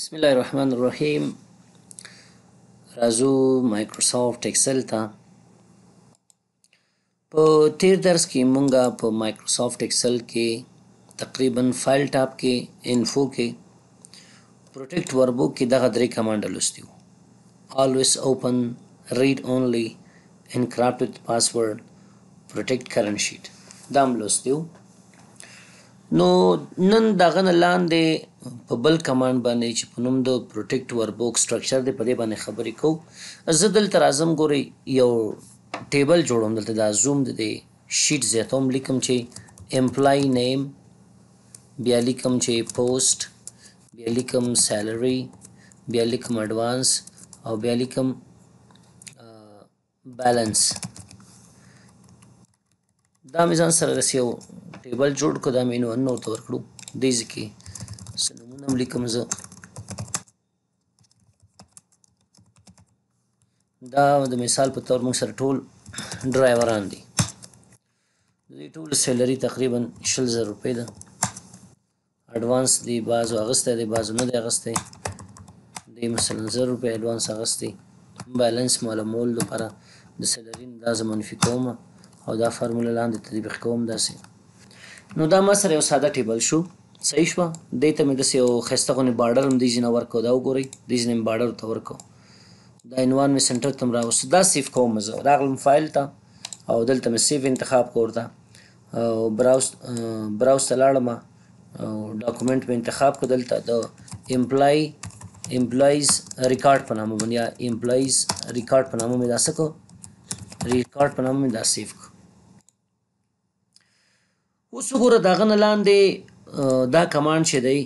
بسم الله الرحمن الرحیم راځو مایکروسافټ ایکسل ته په تیر درس کې مونږه په مایکروسافټ ایکسل کې تقریبا فایل ټاپ کې انفو کې پروټیکټ وربوک کې دغه درې کمانډ لوستي وو always open read only encrypt with password protect current sheet دا هم لوستي وو نو نن دغه لاندې په بل کمانډ باندې چې په نوم د پروټیکټ ور بوک سټرکچر دی په دې باندې خبرې کوو زه دلته راځم ګوري یو ټیبل جوړوم دلته دا زوم د دې شیټ زیاتوم لیکم چې امپلای نیم بیا لیکم چې پوسټ بیا لیکم سیلری بیا لیکم اډوانس او بیا لیکم بیلانس دا مې ځان سره رسیو ټیبل جوړ کړو دا مینوونه ورته ورکړو دې ځکه څه نومونه هم لیکم زه دا د مثال په تور موږ سره ټول ډرایوران دي دې ټول سیلری تقریبا شل زر روپۍ ده اډوانس دی بازو اغسته دی بازو نه دی اغسته دی مثلا زر روپۍ اډوانس اغسته بیلانس معلومول لپاره د سیلری اندازه منفي کوم او دا فارموله لاندې تطبیق کوم داسې نو دا ما سره یو ساده ټیبل شو صحیح شوه دې ته مې داسې یو ښایسته غونې بارډر هم دې ځینه ورکړو دا وګورئ دې ځینې مې بارډر ورته ورکړو دا عنوان مې سنټر ته هم راوست دا سیف کوم زه راغلم فایل ته او دلته مې سیف انتخاب کړ دا او براوز براوز ته لاړم او ډاکومنټ مې انتخاب کړ دلته د امپلای امپلایز ریکارډ په نامه باندې یا امپلایز ریکارډ په نامه مې دا څه کو ریکارډ په نامه مې دا سیف کو اوس وګوره داغه نه لاندې دا کمانډ شه دی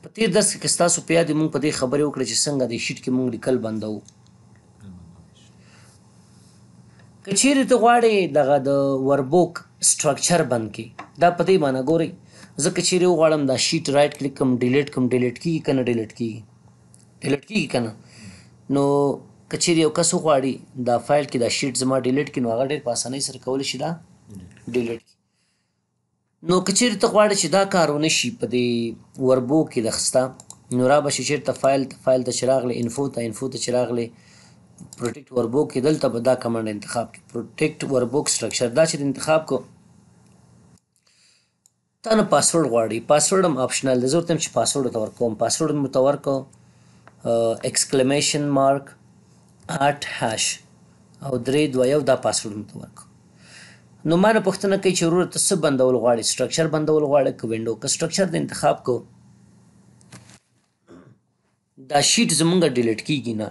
په تیر درس کې تاسو په یاد مونږ په دې خبرې وکړې چې څنګه د شیټ کې مونږ لیکل بندو کچېرې ته غواړې دغه د وربوک سټرکچر بند کې دا په دې معنی ګوري زه کچېرې وغواړم دا شیټ رائټ کلیک کوم ډیلیټ کوم ډیلیټ کیږي کنه ډیلیټ کیږي ډیلیټ کیږي کنه نو کچېرې یو کس وغواړي دا فایل کې دا شیټ زما ډیلیټ کینو هغه ډېر په اسانۍ سره کول شي دا ډیلیټ نو کچیر ته غواړي چې دا کارونه شي په دې وربو کې د خسته نو را به شي چیرته فایل ته فایل ته چې راغلی انفو ته انفو ته چې راغلی پروټیکټ وربو کې دلته به دا کمنډ انتخاب کړي پروټیکټ وربو سټرکچر دا چې انتخاب کو تا نه پاسورډ غواړي پاسورډ هم آپشنل دی زه ورته چې پاسورډ ته ورکوم پاسورډ مې ته ورکړو اکسکلمیشن مارک آټ هاش او درې دوه یو دا پاسورډ مې ته ورکړو نو ما نه پوښتنه کوي چې ورور ته څه بندول غواړي سټرکچر بندول غواړي که وینډو که سټرکچر د انتخاب کو دا شیټ زمونږ ډیلیټ کیږي نه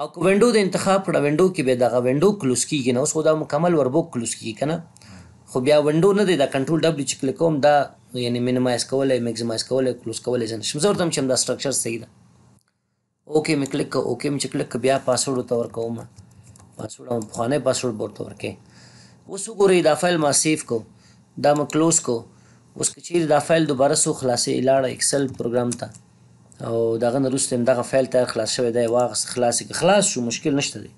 او که وینډو د انتخاب کړه وینډو کې به دغه وینډو کلوز کیږي نه اوس خو دا مکمل وربوک کلوز کیږي کنه خو بیا وینډو نه دی دا کنټرول دبليو چې کلیک کوم دا یعنی مینیمایز کولای میکسیمایز کولای کلوز کولای ځنه شم زورتم چې دا سټرکچر صحیح ده اوکې مې کلیک کو اوکې مې چې کلیک بیا پاسورډ ورته ورکوم پاسورډ هم خوانه پاسورډ ورته ورکې اوس وګورئ دا فایل ما سیف کو دا ما کلوز کو اوس که چیرې دا فایل دوباره سو خلاصې لاړه اکسل پروګرام ته او دغه نه وروسته دغه فایل تیار خلاص شوی دی واغس خلاصې که خلاص شو مشکل نشته دی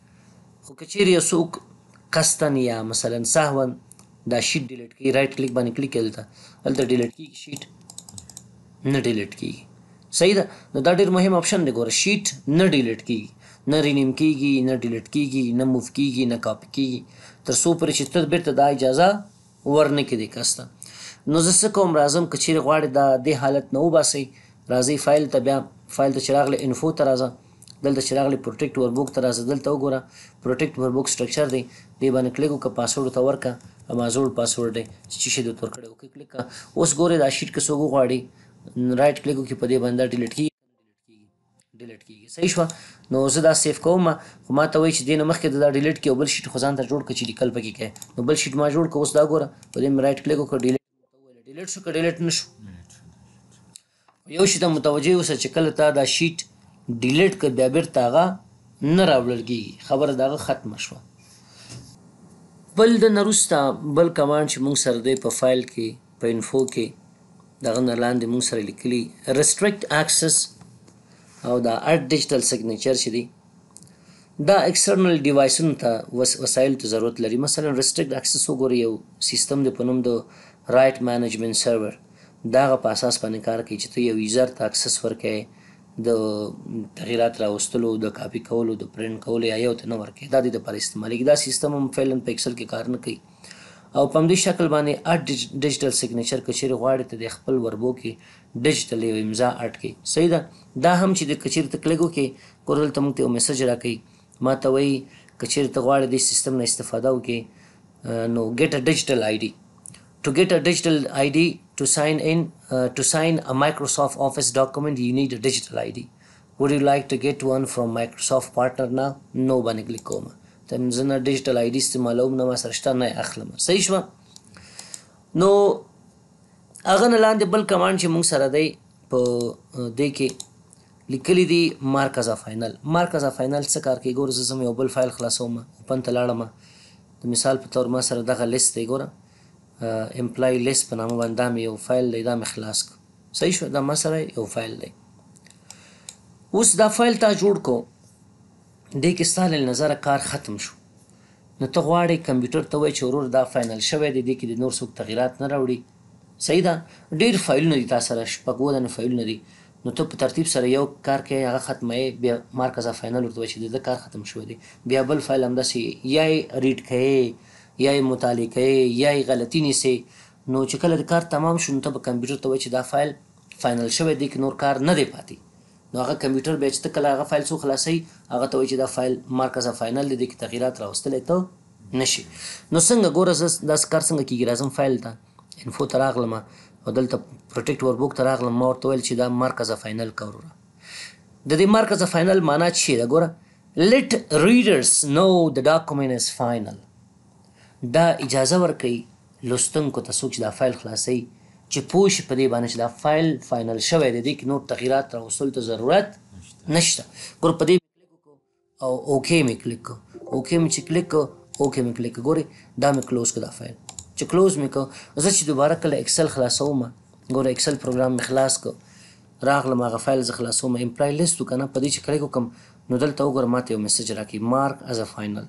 خو که چیرې یو څوک قصدن یا مثلا سهوا دا شیټ ډیلیټ کوي رائټ کلیک باندې کلیک کوي دلته هلته ډیلیټ کیږي شیټ نه ډیلیټ کیږي صحیح ده نو دا ډېر مهم آپشن دی ګوره شیټ نه ډیلیټ کیږي نه رینیم کیږي نه ډیلیټ کیږي نه موو کیږي نه کاپي کیږي تر څو پرې چې ته بیرته دا اجازه ورنه کړي کاسته نو زه څه کوم راځم کچیر غواړي دا د حالت نه وباسي راځي فایل ته بیا فایل ته چراغ له انفو ته راځه دلته چراغ له پروټیکټ وربوک ته راځه دلته وګوره پروټیکټ وربوک سټرکچر دی دی باندې کلیک وکړه پاسورډ ته ورکړه امازون پاسورډ دی چې شي د تور کړه وکړه کلیک اوس ګوره دا شیټ کې سوګو غواړي رائټ کلیک وکړي په دې باندې ډیلیټ کی ډیلیټ کیږي صحیح شو نو زه دا سیف کوم خو ما ته وایي چې دینه مخکې دا ډیلیټ کې بل شیټ خو ځان ته جوړ کړ چې لیکل پکې کې نو بل شیټ ما جوړ کړ اوس دا ګوره په دې مې رائټ کلیک وکړ ډیلیټ ډیلیټ شو که ډیلیټ نشو یو شي ته متوجه اوسه چې کله تا دا شیټ ډیلیټ کړ بیا بیرته هغه نه راوړل کیږي خبره د هغه ختمه شوه بل د نرستا بل کمانډ چې موږ سره دی په فایل کې په انفو کې دغه نه لاندې موږ سره لیکلي ریسټریکټ اکسس او دا اټ ډیجیټل سیګنیچر چې دی دا اکسټرنل ډیوایسونو ته وسایل ته ضرورت لري مثلا ریستریکټ اکسس وګورئ یو سیستم د په نوم د رائټ مینجمنت سرور دا غو په اساس باندې کار کوي چې ته یو یوزر ته اکسس ورکې د تغیرات راوستلو د کاپی کولو د پرنټ کولو یا یو ته نه ورکې دا د لپاره استعمالي دا سیستم هم فعلا په ایکسل کې کار نه کوي او په دې شکل باندې اټ ډیجیټل سیګنیچر کچیر غواړي ته د خپل وربو کې ډیجیټل یو امضا اټ کړي صحیح ده دا هم چې د کچیر تکلګو کې کورل ته موږ ته میسج راکړي ما ته وایي کچیر ته غواړي د سیستم نه استفاده وکړي نو ګټ ا ډیجیټل آی ډی to get a digital ID to sign in uh, to sign a Microsoft Office document you need a digital ID would you like to get one from Microsoft partner now no one click coma ته زنه ډیجیټل آی ډی استعمالوم نه ما سره شته نه اخلم صحیح شو نو اغه نه لاندې بل کمانډ چې موږ سره دی په دې کې لیکلي دي مارکز اف فاینل مارکز اف فاینل څه کار کوي ګور زم یو بل فایل خلاصوم اوپن ته لاړم د مثال په تور ما سره دغه لیست دی ګوره امپلای لیست په نامه باندې یو فایل دی دا مې خلاص کو صحیح شو دا ما سره یو فایل دی اوس دا فایل تا جوړ کو دې کې ستا له نظره کار ختم شو نو ته غواړې کمپیوټر ته وایې چې ورور دا فاینل شوی دی دې کې د نور څوک تغیرات نه راوړي صحیح ده ډېر فایلونه دي تا سره شپږ دانه فایلونه دي نو ته په ترتیب سره یو کار کوي هغه ختموې بیا مارکزه فاینل ورته وایي چې د کار ختم شوی دی بیا بل فایل همداسې یا یې ریډ کوې یا یې مطالعه کوې یا یې غلطي نیسې نو چې کله د کار تمام شو نو ته به کمپیوټر ته وایي چې دا فایل فاینل شوی دی که نور کار نه دی پاتې نو هغه کمپیوټر بیا چې ته کله هغه فایل سو خلاصي هغه ته وایي چې دا فایل مارکز فاینل دی کې تغیرات راوستلې ته نشي نو څنګه ګوره دا کار څنګه کیږي راځم فایل ته انفو ته راغلم او دلته پروټیکټ وربوک ته راغلم ما ورته ویل چې دا مارکز فاینل کوره د دې مارکز فاینل معنا چی دا ګوره let readers know the document is final دا اجازه ورکړي لوستونکو ته څوک چې دا فایل خلاصي چې پوه شي په دې باندې چې دا فایل فاینل شوی دی کې نور تغیرات راوستلو ته ضرورت نشته ګور په دې او اوکی می کلیک کو اوکی می چې کلیک کو اوکی می کلیک ګوري دا می کلوز کړه فایل چې کلوز می کو زه چې دوباره کله اکسل خلاصوم ګوره اکسل پروګرام می خلاص کو راغله ما فایل ز خلاصوم امپلای لیست کنه په دې چې کلیک کوم نو دلته وګور ماته یو میسج راکې مارک از ا فاینل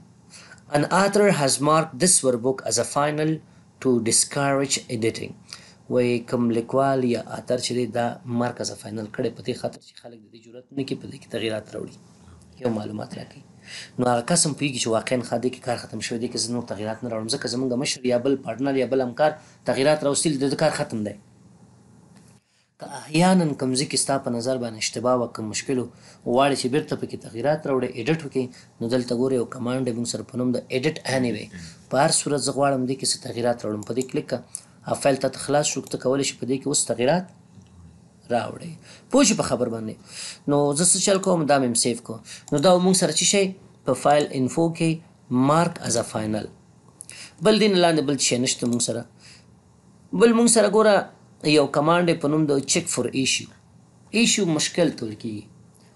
an author has marked this workbook as a final to discourage editing وایي کوم لیکوال یا اتر چې دی دا مرکز فاینل کړي په دې خاطر چې خلک د دې جرأت نه کوي په دې کې تغیرات راوړي یو معلومات راکړي نو هغه قسم پیږي چې واقعا خاده کې کار ختم شوی دی که زنو تغیرات نه راوړم ځکه زمونږ مشر یا بل پارتنر یا بل همکار تغیرات راوستل د کار ختم دی که احیانا کمزې کې ستا په نظر باندې اشتباه وکم مشکل واړي چې بیرته پکې تغیرات راوړي ایډیټ وکې نو دلته ګوره یو کمانډ موږ سره په نوم د ایډیټ انیوي په هر صورت زغواړم دې کې څه تغیرات راوړم په دې کلیک افایل ته خلاص شو ته کولای شي په دې کې اوس تغیرات راوړي پوه شي په خبر باندې نو زه څه چل کوم دا مې سیف کو نو دا موږ سره چی شي په فایل انفو کې مارک از ا فاینل بل دین لاندې بل شي نشته موږ سره بل موږ سره ګوره یو کمانډ په نوم د چک فور ایشو ایشو مشکل تل کی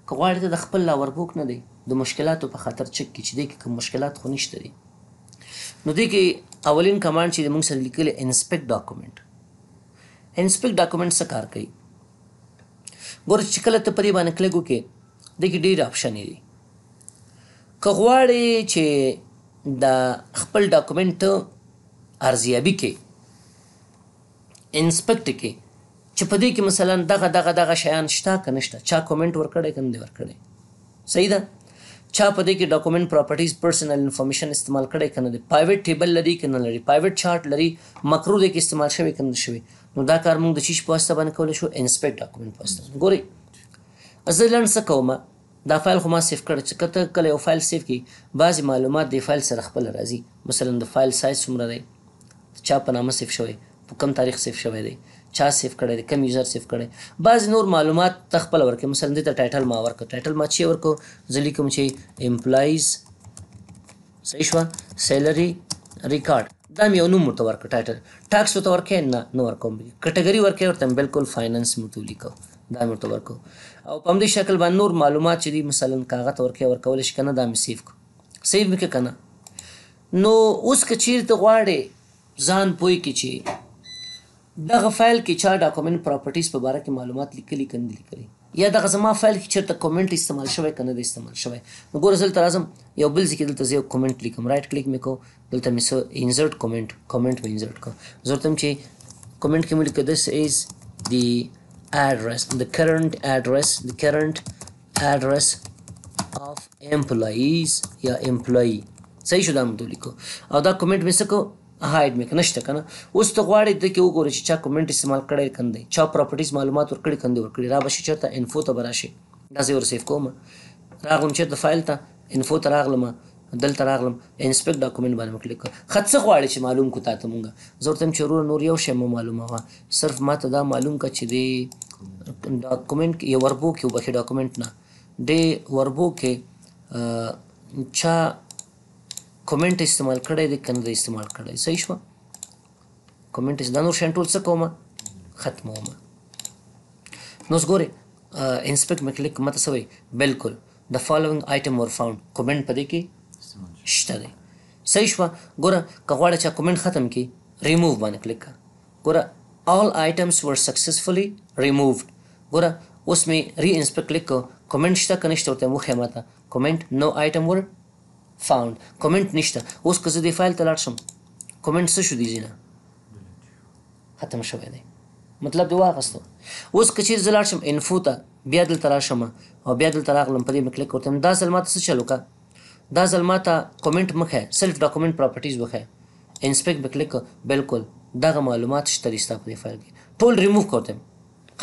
کغواړی ته د خپل لا وربوک نه دی د مشکلاتو په خاطر چک کی چې دې کې کوم مشکلات خو نشته دي نو دې کې اولین کمانډ چې موږ سره لیکل انسپیکټ ډاکومېنټ انسپیکټ ډاکومېنټ څه کار کوي ګور چې کله ته پرې باندې کلیک وکې د کې ډیر آپشن دی که غواړې چې دا خپل ډاکومېنټ ارزیابي کې انسپیکټ کې چې په دې کې مثلا دغه دغه دغه شیان شته کنه شته چا کومنټ ورکړی کنه دی ورکړی صحیح ده چا په دې کې ډاکومېنټ پراپرټیز پرسنل انفارمیشن استعمال کړي کنه دی پرایویټ ټیبل لري کنه لري پرایویټ چارت لري مکرو دې کې استعمال شوی کنه شوی نو دا کار موږ د شیش پوسټ باندې کول شو انسپیکټ ډاکومېنټ پوسټ ګوري ازلن څه کوم دا فایل خو ما سیف کړ چې کته کله یو فایل سیف کی بعضی معلومات د فایل سره خپل راځي مثلا د فایل سایز څومره دی چا په نامه سیف شوی په کم تاریخ سیف شوی دی چا سیف کړی دی کم یوزر سیف کړی بعض نور معلومات تخپل ورکې مثلا دې ته ټایټل ما ورکړ ټایټل ما چې ورکو ځلی کوم چې امپلایز صحیح شو سیلری ریکارډ دا مې یو نوم ورته ورکړ ټایټل ټاکس ورته ورکې نه نو ورکوم کټګوري ورکې ورته بالکل فایننس متو لیکو دا مې ورته ورکو او په همدې شکل باندې نور معلومات چې دي مثلا کاغذ ورکې ورکول شي کنه دا مې سیف کو سیف مې کنه نو اوس کچیر ته غواړي ځان پوي کی چی دغه فایل کې چا ډاکومېنټ پراپرټیز په باره کې معلومات لیکلي کنه لیکلي یا دغه زما فایل کې چیرته کومنټ استعمال شوی کنه د استعمال شوی نو ګور زل ترازم یو بل ځکه دلته یو کومنټ لیکم رائټ کلیک میکو دلته می سو انسرټ کومنټ کومنټ می انسرټ کو زورتم چې کومنټ کې ملک دس از دی address the current address the current address of employees یا employee صحیح شو دا مونږ لیکو او دا کومنټ مې څه کو ها اډمیک نشته کنه اوس ته غواړې د کې وګورې چې چا کومنټ استعمال کړی کندې چا پراپرټیز معلومات ورکړي کندې ورکړي را به شي چرته انفو ته براشي دا زه ور سیف کوم راغلم چې د فایل ته انفو ته راغلم دلته راغلم انسپیکټ ډاکومېنټ باندې کلیک کړ خط څه غواړي چې معلوم کو تاسو مونږه زور تم چرور نور یو شی مو معلومه وا صرف ما ته دا معلوم کا چې دی ډاکومېنټ یو وربو کې وبخي ډاکومېنټ نه دی وربو کې چا کومنټ استعمال کړی دی کنه د استعمال کړی صحیح شو کومنټ دا نور شین ټول څه کوم ختموم نو ګوره انسپکټ مکلیک مت سوي بالکل د فالوینګ آیټم ور فاوند کومنټ پدې کې شته دی صحیح شو ګوره کغواړه چې کومنټ ختم کی ریموو باندې کلیک کړه ګوره all items were successfully removed ګوره اوس می ری انسپکټ کلیک کومنټ شته کنه شته ورته مخه ماته کومنټ نو آیټم ور فاوند کومنټ نشته اوس که زه دې فایل ته لاړ شم کومنټ څه شو دي زینه ختم شوی دی مطلب دی واغستو اوس که چیرې زه لاړ شم انفو ته بیا دلته راشم او بیا دلته راغلم په دې مې کلیک وکړم دا ځل ماته څه چل وکړه دا ځل ماته کومنټ مخه سیلف ډاکومنټ پراپرټیز وخه انسپیکټ به کلیک بالکل دغه معلومات شته رستا په دې فایل کې ټول ریموو کړم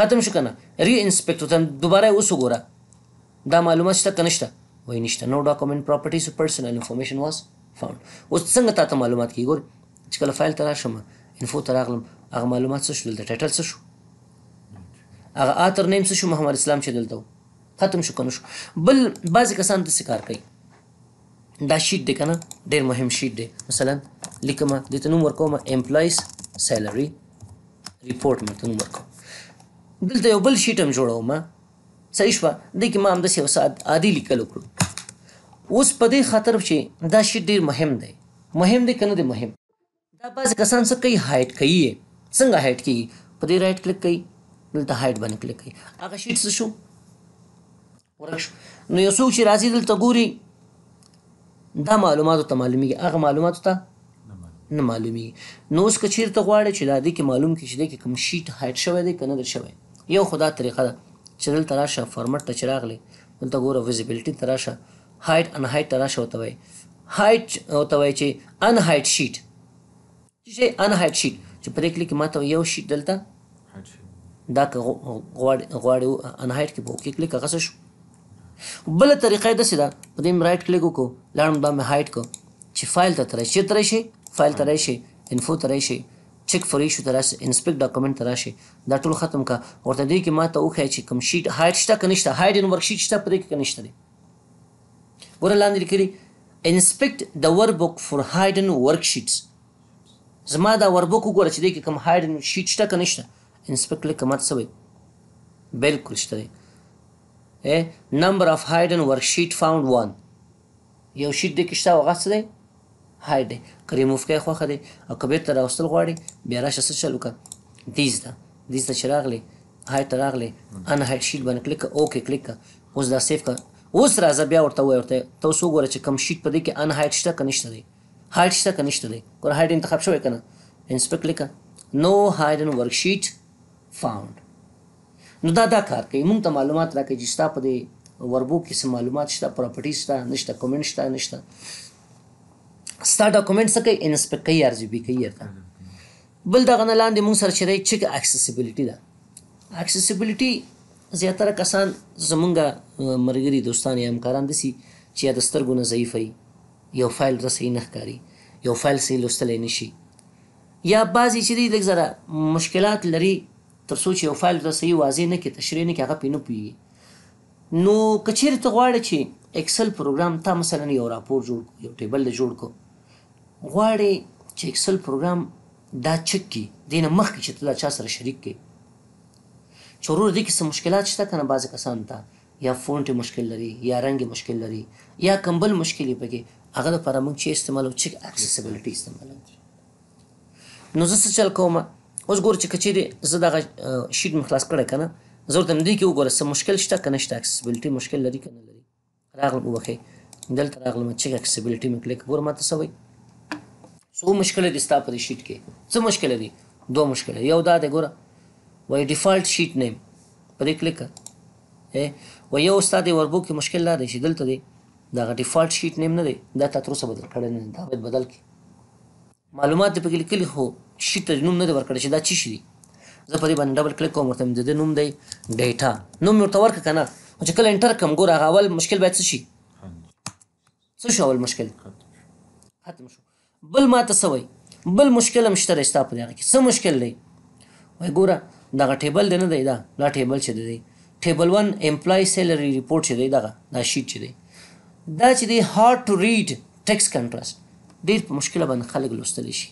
ختم شو کنه ری انسپیکټ وتم دوباره اوس وګوره دا معلومات شته کنه شته وای نشته نو ډاکومنت پراپرټیز پرسنل انفارمیشن واز فاوند اوس څنګه تاسو معلومات کی ګور چې کله فایل تر شمه انفو تر اغلم هغه معلومات څه شول د ټایټل څه شو هغه اتر نیم څه شو محمد اسلام چې دلته ختم شو کنه شو بل بعضی کسان د کار کوي دا شیټ دی کنه ډیر مهم شیټ دی مثلا لیکم د ته نوم ورکوم امپلایز سیلری ریپورت مې ته نوم ورکوم دلته یو بل شیټ هم جوړوم صحیح شو د کې ما هم د سیاست عادي لیکل وکړم اوس په دې خاطر چې دا شی ډیر مهم دی مهم دی کنه دی مهم دا باز کسان څه کوي هایډ کوي څنګه هایډ کوي په دې رائټ کلیک کوي دلته هایډ باندې کلیک کوي هغه شیټ څه شو ورک شو نو یو څوک چې راځي دلته ګوري دا معلوماتو ته معلومیږي هغه معلوماتو ته نه معلومیږي نو اوس کچیر ته غواړي چې دا دې کې معلوم کې چې دې کې کوم شیټ هایډ شوی دی کنه در شوی یو خدا طریقه ده چې دلته راشه فارمټ ته چراغ لې دلته ګوره ویزیبিলিټی ته راشه هایټ ان هایټ تراشه وتوي هایټ وتوي چې ان هایټ شیټ چې ان هایټ شیټ چې په دې کلیک ماته یو شیټ دلته دا غواړ غواړ ان هایټ کې په کلیک هغه شو بل طریقه د سیدا په دې رائټ کلیک وکړو لاړم دا مې هایټ کو چې فایل ته ترې چې ترې شي فایل ترې شي انفو ترې شي چک فور ایشو تراسه انسپیکټ ډاکومېنټ تراشي دا ټول ختم کا ورته دی کې ما ته وخی چې کوم شیټ هایډ شته کنيشته هایډ ان ورک شیټ شته پرې کې کنيشته دی ګوره لاندې لیکلي انسپکټ د وربوک فور هایډن ورکشیټس زما دا وربوک وګوره چې دې کې کوم هایډن شیټ شته که نشته انسپکټ لیک مات سوی بالکل شته دی ا نمبر اف هایډن ورکشیټ فاوند 1 یو شیټ د کې شته هغه څه دی هایډ دی که ریموف کوي خوښه دی او که بېرته راوستل غواړي بیا راشه څه چل وکړه دیز ده دیز ته چې راغلی هایډ ته راغلی ان هایډ شیټ باندې کلیک اوکې کلیک اوس دا سیف کړه اوس راځه بیا ورته وای ورته تاسو وګوره چې کم شیټ پدې کې ان هایټ شته کنه شته دی هایټ شته کنه شته دی ګور هایټ انتخاب شوی کنه انسپیکټ لیکه نو هایډن ورک شیټ فاوند نو دا دا کار کوي موږ ته معلومات راکړي چې ستا په دې وربو کې څه معلومات شته پراپرټی شته نشته کومنټ شته نشته ستا ډاکومنټ څه کوي انسپیکټ کوي ار جی بی کوي بل دغه نه لاندې موږ سره چې چک اکسسیبিলিټی ده اکسسیبিলিټی زیاتره کسان زمونږه مرګري دوستان یا همکاران دي چې د سترګو نه ضعیفې یو فایل رسې نه ښکاری یو فایل سي لوستلې نشي یا بعضی چې دی لږ زره مشکلات لري تر څو یو فایل د صحیح واضح نه کې تشریح نه کې هغه پینو پی نو کچیر ته غواړي چې ایکسل پروګرام ته مثلا یو راپور جوړ کو یو ټیبل جوړ کو غواړي چې ایکسل پروګرام دا چک کی دینه مخکې چې تل چا سره شریک کی چورور دي کې مشکلات شته کنه بعض کسان ته یا فونټ مشکل لري یا رنگ مشکل لري یا کمبل مشکل پکې هغه لپاره موږ چې استعمال او چې اکسسبিলিټي استعمال نو زه چل کوم اوس ګور چې کچېره زه دغه شیټ مخلاص کړه کنه ضرورت هم دی کې وګوره سم مشکل شته کنه شته اکسسبিলিټي مشکل لري کنه لري راغلم وبخې دلته راغلم چې اکسسبিলিټي مې کلیک ګور ماته سوې سو مشکل دي ستاسو په شیټ کې څه مشکل دي دوه مشکل یو دا دی ګوره وای ډیفالت شیټ نیم پرې کلیک و یو استاد وربو کې مشکل لاره شي دلته دی دا ډیفالت شیټ نیم نه دی دا تاسو بدل کړئ نه دا باید بدل کی معلومات په کلیک کلی هو شیټ نوم نه ورکړی چې دا چی شي زه په دې باندې ډبل کلیک کوم ورته د نوم دی ډیټا نوم ورته ورک کنه چې کله انټر کوم ګور هغه اول مشکل باید څه شي څه شو اول مشکل ختم شو بل ما ته سوي بل مشکل هم شته رښتا په دغه کې څه مشکل دی وای ګوره دغه ټیبل دی نه دی دا دا ټیبل چې دی ټیبل 1 امپلای سیلری ریپورت چې دی دغه دا شیټ چې دی دا چې دی هارد ټو ریډ ټیکس کنټراست ډیر په مشکله باندې خلک لوستلی شي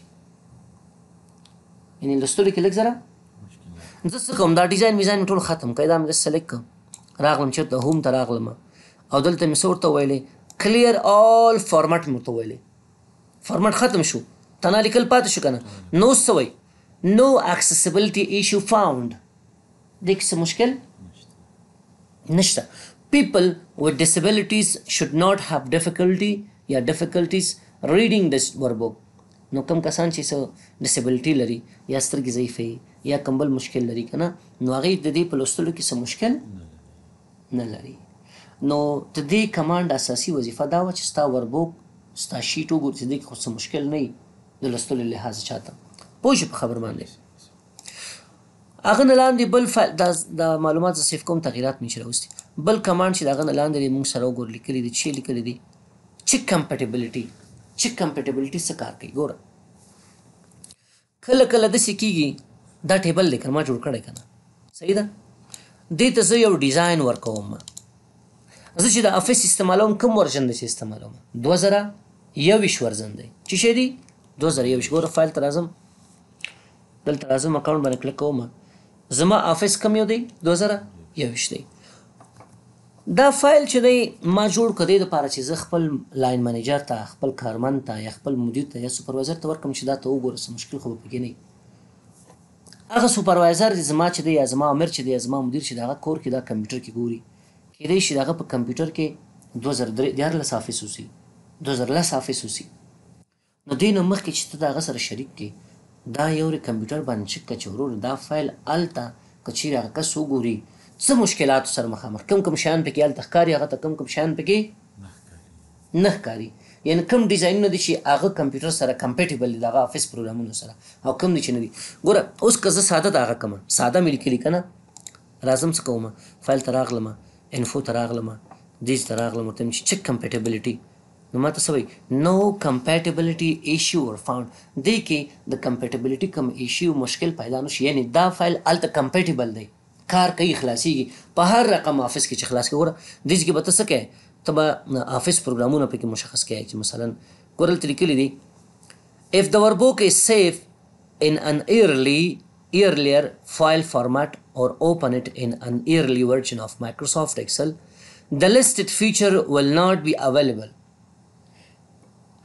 یعنی لوستلو کې لږ زره زه څه کوم دا ډیزاین میزان ټول ختم کړی دا مې سلیکټ کوم راغلم چېرته هوم ته راغلم او دلته مې څه ورته ویلې کلیر آل فارمټ مې ورته ویلې فارمټ ختم شو تنا لیکل پاتې شو که نه نو څه وایي no accessibility issue found دې کې څه مشکل نشته people with disabilities should not have difficulty یا difficulties reading this workbook نو کم کسان چې څه ډیسیبিলিټي لري یا سترګې ضعیفې یا کمبل مشکل لري کنه نو هغه د دې په لوستلو کې څه مشکل نه لري نو د دې کمانډ اساسي وظیفه دا و چې ستا وربوک ستا شیټ وګورې دې کې څه مشکل نه دی د لوستلو لحاظ چاته پوه شي په خبر باندې اغه نه لاندې بل ف... د معلومات صرف کوم تغیرات نشي راوستي بل کمانډ چې اغه نه لاندې موږ سره وګور لیکلي دي چې لیکلي دي چې کمپټیبلټي چې کمپټیبلټي څه کار کوي ګوره کله کله د سکیږي دا ټیبل دی کنه ما جوړ کړی کنه صحیح ده دې ته زه یو ډیزاین ورکوم زه چې د افیس استعمالوم کوم ورژن د استعمالوم 2000 یو ورژن دی چې شې دی 2000 یو ګوره فایل ته راځم دلته لازم اکاونټ باندې کلیک کوم زما افیس کم یو دی 2021 دی دا فایل چې دی ما جوړ کړی د پاره چې زه خپل لاین منیجر ته خپل کارمن ته یا خپل مدیر ته یا سپروایزر ته ورکم چې دا ته وګوره سم مشکل خو پکې نه هغه سپروایزر زما چې دی یا زما امر چې دی یا زما مدیر چې دا کور کې دا کمپیوټر کې ګوري کېدای شي دا په کمپیوټر کې 2003 دیارلس افیس اوسي 2003 افیس اوسي نو دینه مخکې چې ته دا غسر شریک کې دا یو ری کمپیوټر باندې چک کچ ورور دا فایل الته کچیر هغه کس وګوري څه مشکلات سره مخامخ کم کم شان پکې الته ښکاری هغه ته کم کم شان پکې نه ښکاری یعنی کم ډیزاین نه دي چې هغه کمپیوټر سره کمپیټیبل دي دغه افیس پروګرامونو سره او کم دي چې نه دي ګوره اوس که زه ساده دغه کوم ساده مې لیکلي کنه راځم څه کوم فایل ته راغلم انفو ته راغلم دیز ته راغلم ورته چې چک کمپیټیبلټي نو ماته سوي نو کمپیټیبلټی ایشو ور فاوند دی کې د کمپیټیبلټی کم ایشو مشکل پیدا نشي یعنی دا فایل الته کمپیټیبل دی کار کوي خلاصيږي په هر رقم افس کې چې خلاص کې وره دیږي کې به تاسو کې تبا افس پروګرامونه په کې مشخص کړي چې مثلا کورل تلیکلي دي if the workbook is saved in an early earlier file format or open it in an early version of Microsoft Excel the listed feature will not be available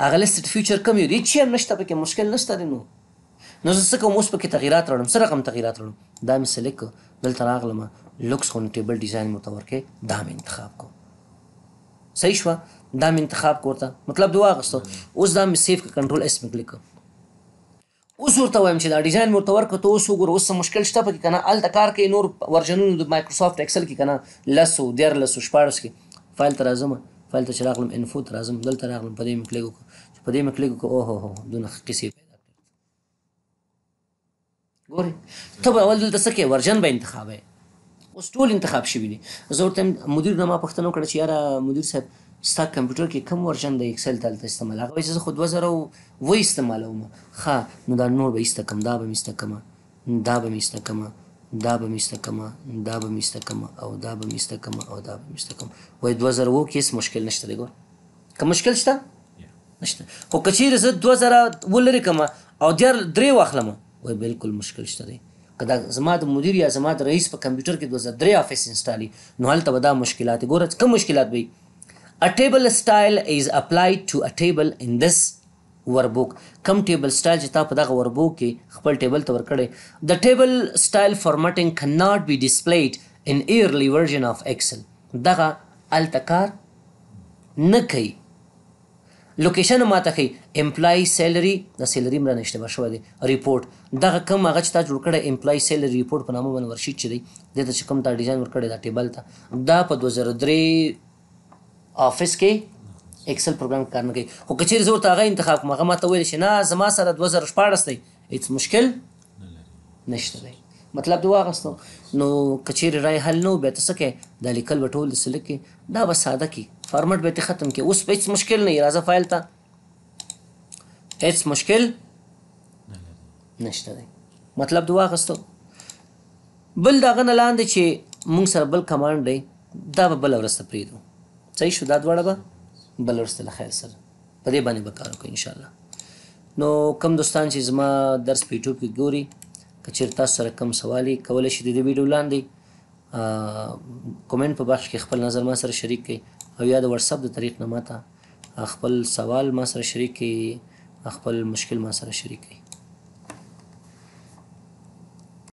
هغه لسټ فیوچر کم یو هیڅ هم نشته پکې مشکل نشته نو نو زه څه کوم اوس پکې تغیرات راوړم څه رقم تغیرات راوړم دا مې سلیکټ کړ دلته راغلم لوکس خو ټیبل ډیزاین متور کې دا مې انتخاب کو صحیح شو دا مې انتخاب کوته مطلب دوا غستو اوس دا مې سیف ک کنټرول اس مې کلیک اوس ورته وایم چې دا ډیزاین متور کو ته اوس وګور اوس مشکل شته پکې کنه ال تکار کې نور ورژنونو د مایکروسافټ ایکسل کې کنه لسو ډیر لسو شپارس کې فایل ترازم فایل ته راغلم انفو ترازم دلته راغلم په دې مې کلیک وکړ په دې مکلګو کې او هو هو دونه کیسې پیدا کړې ګوري ته به اول دلته سکه ورژن به انتخابې اوس ټول انتخاب شوی دي زه ورته مدیر نه ما پښتنو کړ چې یاره مدیر صاحب ستا کمپیوټر کې کم ورژن د ایکسل دلته استعمال هغه چې خود وزره و استعمالوم ها نو دا نور به استکم دا به مستکم دا به مستکم دا به مستکم دا به مستکم او دا به مستکم او دا به مستکم وای 2000 وو کیس مشکل نشته دی ګور که مشکل شته نشته خو کچیر زه 2000 ولري کما او در درې واخلم وای بالکل مشکل شته دی کدا زما د مدیر یا زما د رئیس په کمپیوټر کې 2003 افیس انسټالي نو هلته ودا مشکلات ګوره کوم مشکلات وي A table style is applied to a table in this workbook. کم ټیبل سټایل چې تا په دغه وربوک کې خپل ټیبل ته ورکړې د ټیبل سټایل فارمټینګ cannot be displayed in early version of excel دغه التکار نه کوي لوکیشن ماته کوي امپلای سیلری د سیلری مړه نشته بشو دی ریپورت دغه کم هغه چې تا جوړ کړی امپلای سیلری ریپورت په نامه باندې ورشیټ چي دی د چې کم تا ډیزاین ور کړی دا ټیبل ته دا په 2003 افیس کې ایکسل پروګرام کار نه کوي خو کچیر زور ته هغه انتخاب کوم هغه ماته ویل شي نه زما سره 2014 دی هیڅ مشکل نشته دی مطلب دی واغستو نو کچیر رای حل نو به تاسو کې د لیکل وټول سلکه دا به ساده کې فارمیټ به ته ختم کې اوس هیڅ مشکل نه راځه فایل ته هیڅ مشکل نشته دی مطلب دوا غستو بل دا غن لاندې چې موږ سره بل کمانډ دی دا به بل ورسته پریدو صحیح شو دا دواړه به بل ورسته له خیر سره په دې باندې به کار وکړو ان شاء الله نو کم دوستان چې زما درس په یوټیوب کې ګوري کچیر تاسو سره کم سوالي کولای شي د ویډیو لاندې کومنټ په بخش کې خپل نظر ما سره شریک کړئ او یا د واتساپ د طریق نه ماته خپل سوال ما سره شریک کړي خپل مشکل ما سره شریک کړي